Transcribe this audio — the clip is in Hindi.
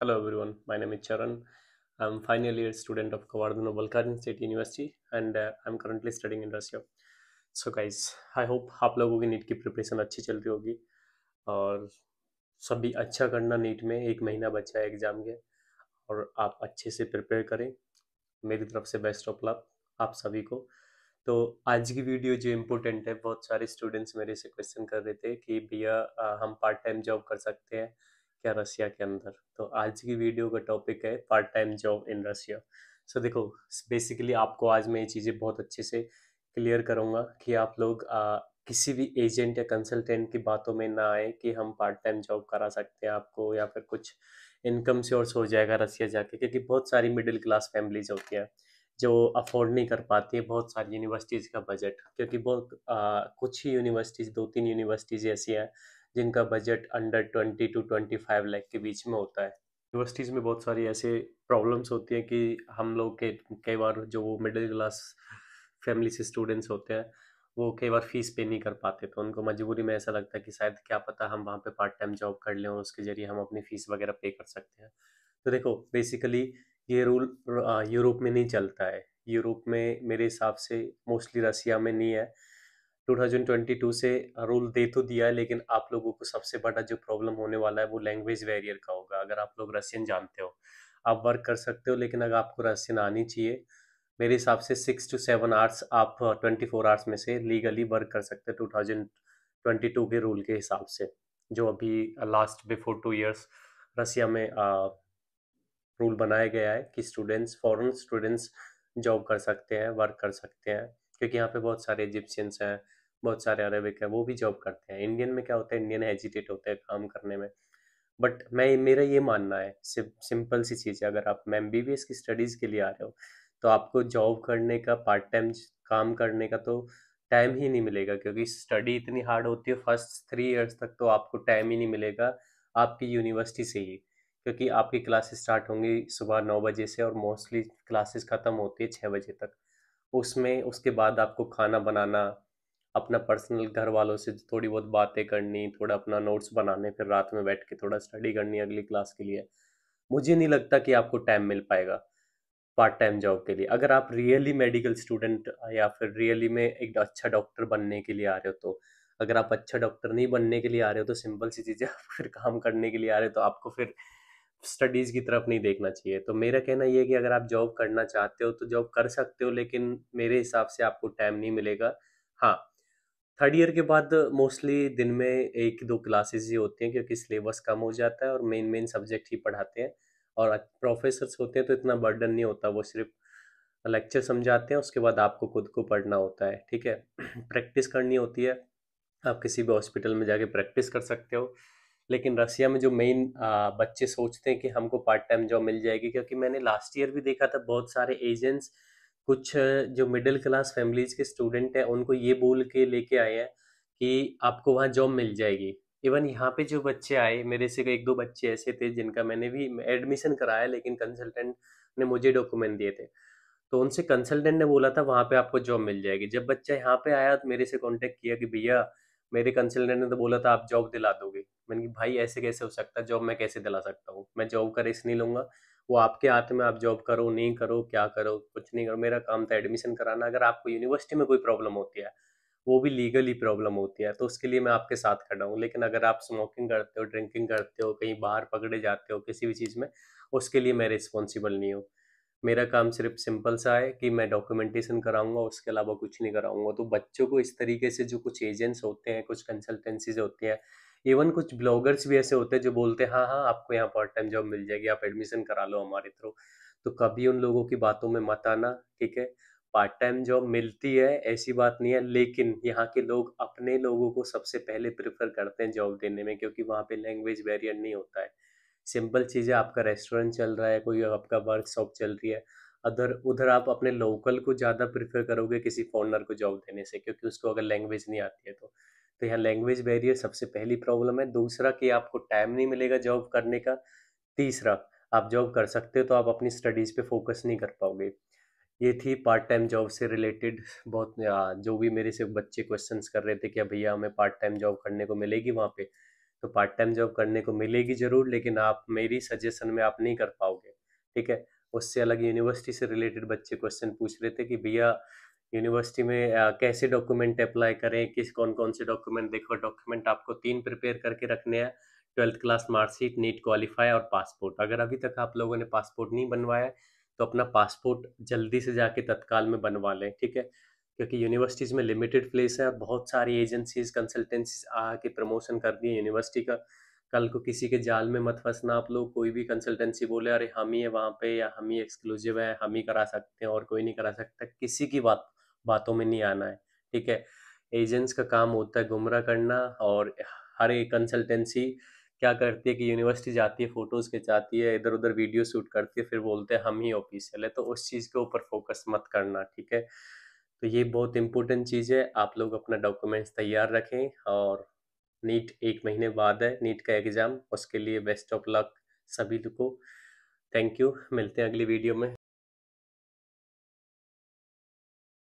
Hello everyone, my name is Charan. I'm final year student of Govardhan Balkarin State University and uh, I'm currently studying in Russia. So guys, I hope आप लोगों की नीट की प्रिपरेशन अच्छी चल रही होगी और सभी अच्छा करना नीट में एक महीना बचा है एग्ज़ाम के और आप अच्छे से प्रिपेयर करें मेरी तरफ से बेस्ट ऑफ लक आप सभी को तो आज की वीडियो जो इम्पोर्टेंट है बहुत सारे स्टूडेंट्स मेरे से क्वेश्चन कर रहे थे कि भैया हम पार्ट टाइम जॉब कर सकते हैं क्या रसिया के अंदर तो आज की वीडियो का टॉपिक है part time job in Russia so देखो बेसिकली आपको आज मैं ये चीज़ें बहुत अच्छे से क्लियर करूँगा कि आप लोग आ, किसी भी एजेंट या कंसल्टेंट की बातों में ना आए कि हम पार्ट टाइम जॉब करा सकते हैं आपको या फिर कुछ इनकम सोर्स हो जाएगा रसिया जाके क्योंकि बहुत सारी मिडिल क्लास फैमिलीज होती हैं जो अफोर्ड नहीं कर पाती है बहुत सारी यूनिवर्सिटीज़ का बजट क्योंकि बहुत आ, कुछ ही यूनिवर्सिटीज़ दो तीन यूनिवर्सिटीज़ ऐसी हैं जिनका budget under twenty two twenty five lakh के बीच में होता है यूनिवर्सिटीज़ में बहुत सारी ऐसे प्रॉब्लम्स होती हैं कि हम लोग के कई बार जो वो मिडिल क्लास फैमिली से स्टूडेंट्स होते हैं वो कई बार फीस पे नहीं कर पाते तो उनको मजबूरी में ऐसा लगता है कि शायद क्या पता हम वहाँ पे पार्ट टाइम जॉब कर लें और उसके ज़रिए हम अपनी फ़ीस वगैरह पे कर सकते हैं तो देखो बेसिकली ये रूल यूरोप में नहीं चलता है यूरोप में मेरे हिसाब से मोस्टली रसिया में नहीं है 2022 से रूल दे तो दिया है लेकिन आप लोगों को सबसे बड़ा जो प्रॉब्लम होने वाला है वो लैंग्वेज वैरियर का होगा अगर आप लोग रशियन जानते हो आप वर्क कर सकते हो लेकिन अगर आपको रशियन आनी चाहिए मेरे हिसाब से सिक्स टू सेवन आवर्स आप ट्वेंटी फोर आवर्स में से लीगली वर्क कर सकते हो टू थाउजेंड ट्वेंटी टू के रूल के हिसाब से जो अभी last before two years Russia में रूल बनाया गया है कि स्टूडेंट्स फॉरन स्टूडेंट्स जॉब कर सकते हैं वर्क कर सकते हैं क्योंकि यहाँ पे बहुत सारे इजिप्शियंस हैं बहुत सारे अरेबिक है वो भी जॉब करते हैं इंडियन में क्या होता है इंडियन हेजिटेट होते हैं काम करने में बट मैं मेरा ये मानना है सिर्फ सिंपल सी चीज़ है अगर आप एम बी बी एस की स्टडीज़ के लिए आ रहे हो तो आपको जॉब करने का पार्ट टाइम काम करने का तो टाइम ही नहीं मिलेगा क्योंकि स्टडी इतनी हार्ड होती है फर्स्ट थ्री इयर्स तक तो आपको टाइम ही नहीं मिलेगा आपकी यूनिवर्सिटी से ही क्योंकि आपकी क्लासेस स्टार्ट होंगी सुबह नौ बजे से और मोस्टली क्लासेस ख़त्म होती है छः बजे तक उसमें उसके बाद आपको खाना बनाना अपना पर्सनल घर वालों से थोड़ी बहुत बातें करनी थोड़ा अपना नोट्स बनाने फिर रात में बैठ के थोड़ा स्टडी करनी अगली क्लास के लिए मुझे नहीं लगता कि आपको टाइम मिल पाएगा पार्ट टाइम जॉब के लिए अगर आप रियली मेडिकल स्टूडेंट या फिर रियली में एक अच्छा डॉक्टर बनने के लिए आ रहे हो तो अगर आप अच्छा डॉक्टर नहीं बनने के लिए आ रहे हो तो सिंपल सी चीज़ें आप फिर काम करने के लिए आ रहे हो तो आपको फिर स्टडीज़ की तरफ नहीं देखना चाहिए तो मेरा कहना ये है कि अगर आप जॉब करना चाहते हो तो जॉब कर सकते हो लेकिन मेरे हिसाब से आपको टाइम नहीं मिलेगा हाँ थर्ड ईयर के बाद मोस्टली दिन में एक दो क्लासेस ही होती हैं क्योंकि सिलेबस कम हो जाता है और मेन मेन सब्जेक्ट ही पढ़ाते हैं और प्रोफेसर्स होते हैं तो इतना बर्डन नहीं होता वो सिर्फ लेक्चर समझाते हैं उसके बाद आपको खुद को पढ़ना होता है ठीक है प्रैक्टिस करनी होती है आप किसी भी हॉस्पिटल में जाके प्रैक्टिस कर सकते हो लेकिन रसिया में जो मेन बच्चे सोचते हैं कि हमको पार्ट टाइम जॉब मिल जाएगी क्योंकि मैंने लास्ट ईयर भी देखा था बहुत सारे एजेंट्स कुछ जो मिडिल क्लास फैमिलीज के स्टूडेंट हैं उनको ये बोल के लेके आए हैं कि आपको वहाँ जॉब मिल जाएगी इवन यहाँ पे जो बच्चे आए मेरे से एक दो बच्चे ऐसे थे जिनका मैंने भी एडमिशन कराया लेकिन कंसल्टेंट ने मुझे डॉक्यूमेंट दिए थे तो उनसे कंसल्टेंट ने बोला था वहाँ पे आपको जॉब मिल जाएगी जब बच्चा यहाँ पे आया तो मेरे से कॉन्टेक्ट किया कि भैया मेरे कंसल्टेंट ने तो बोला था आप जॉब दिला दोगे मैंने कि भाई ऐसे कैसे हो सकता है जॉब मैं कैसे दिला सकता हूँ मैं जॉब का रिस्क नहीं लूँगा वो आपके हाथ में आप जॉब करो नहीं करो क्या करो कुछ नहीं करो मेरा काम था एडमिशन कराना अगर आपको यूनिवर्सिटी में कोई प्रॉब्लम होती है वो भी लीगली प्रॉब्लम होती है तो उसके लिए मैं आपके साथ खड़ा हूँ लेकिन अगर आप स्मोकिंग करते हो ड्रिंकिंग करते हो कहीं बाहर पकड़े जाते हो किसी भी चीज़ में उसके लिए मैं रिस्पॉन्सिबल नहीं हूँ मेरा काम सिर्फ सिंपल सा है कि मैं डॉक्यूमेंटेशन कराऊंगा उसके अलावा कुछ नहीं कराऊंगा तो बच्चों को इस तरीके से जो कुछ एजेंट्स होते हैं कुछ कंसल्टेंसीज होती हैं इवन कुछ ब्लॉगर्स भी ऐसे होते हैं जो बोलते हैं हाँ हाँ आपको यहाँ पार्ट टाइम जॉब मिल जाएगी आप एडमिशन करा लो हमारे थ्रू तो कभी उन लोगों की बातों में मत आना ठीक है पार्ट टाइम जॉब मिलती है ऐसी बात नहीं है लेकिन यहाँ के लोग अपने लोगों को सबसे पहले प्रेफर करते हैं जॉब देने में क्योंकि वहाँ पे लैंग्वेज बैरियर नहीं होता है सिंपल चीज़ें आपका रेस्टोरेंट चल रहा है कोई आपका वर्कशॉप चल रही है अदर उधर आप अपने लोकल को ज़्यादा प्रेफर करोगे किसी फॉरनर को जॉब देने से क्योंकि उसको अगर लैंग्वेज नहीं आती है तो तो यहाँ लैंग्वेज बैरियर सबसे पहली प्रॉब्लम है दूसरा कि आपको टाइम नहीं मिलेगा जॉब करने का तीसरा आप जॉब कर सकते हो तो आप अपनी स्टडीज़ पे फोकस नहीं कर पाओगे ये थी पार्ट टाइम जॉब से रिलेटेड बहुत जो भी मेरे से बच्चे क्वेश्चंस कर रहे थे कि भैया हमें पार्ट टाइम जॉब करने को मिलेगी वहाँ पे तो पार्ट टाइम जॉब करने को मिलेगी ज़रूर लेकिन आप मेरी सजेशन में आप नहीं कर पाओगे ठीक है उससे अलग यूनिवर्सिटी से रिलेटेड बच्चे क्वेश्चन पूछ रहे थे कि भैया यूनिवर्सिटी में आ, कैसे डॉक्यूमेंट अप्लाई करें किस कौन कौन से डॉक्यूमेंट देखो डॉक्यूमेंट आपको तीन प्रिपेयर करके रखने हैं twelfth class mark sheet NEET qualify और पासपोर्ट अगर अभी तक आप लोगों ने पासपोर्ट नहीं बनवाया तो अपना पासपोर्ट जल्दी से जाके तत्काल में बनवा लें ठीक है क्योंकि यूनिवर्सिटीज़ में लिमिटेड प्लेस है और बहुत सारी एजेंसीज कंसल्टेंसीज आके प्रमोशन कर दी है यूनिवर्सिटी का कल को किसी के जाल में मत फंसना आप लोग कोई भी कंसल्टेंसी बोले अरे हम ही है वहाँ पे या हम ही एक्सक्लूसिव है हम ही करा सकते हैं और कोई नहीं करा सकता किसी की बात बातों में नहीं आना है ठीक है एजेंट्स का काम होता है गुमराह करना और हर एक कंसल्टेंसी क्या करती है कि यूनिवर्सिटी जाती है फोटोज़ खिंचाती है इधर उधर वीडियो शूट करती है फिर बोलते हैं हम ही ऑफिशियल है तो उस चीज़ के ऊपर फोकस मत करना ठीक है तो ये बहुत इंपॉर्टेंट चीज़ है आप लोग अपना डॉक्यूमेंट्स तैयार रखें और नीट एक महीने बाद है नीट का एग्ज़ाम उसके लिए बेस्ट ऑफ लक सभी को थैंक यू मिलते हैं अगली वीडियो में